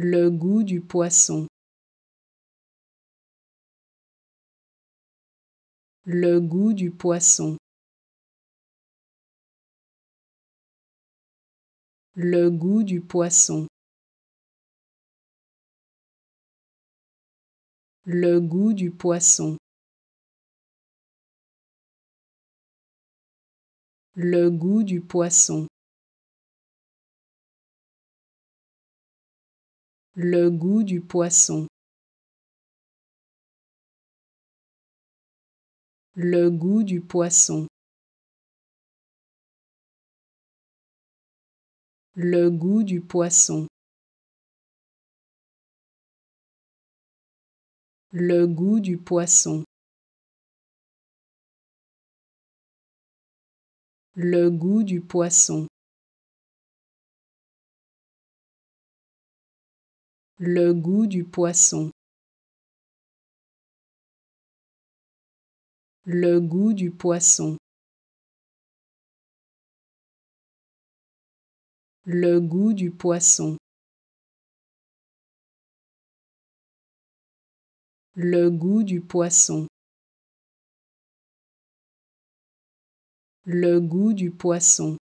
Le goût du poisson. Le goût du poisson. Le goût du poisson. Le goût du poisson. Le goût du poisson. le goût du poisson, le goût du poisson, le goût du poisson, le goût du poisson, le goût du poisson. Le goût du poisson. Le goût du poisson. Le goût du poisson. Le goût du poisson. Le goût du poisson.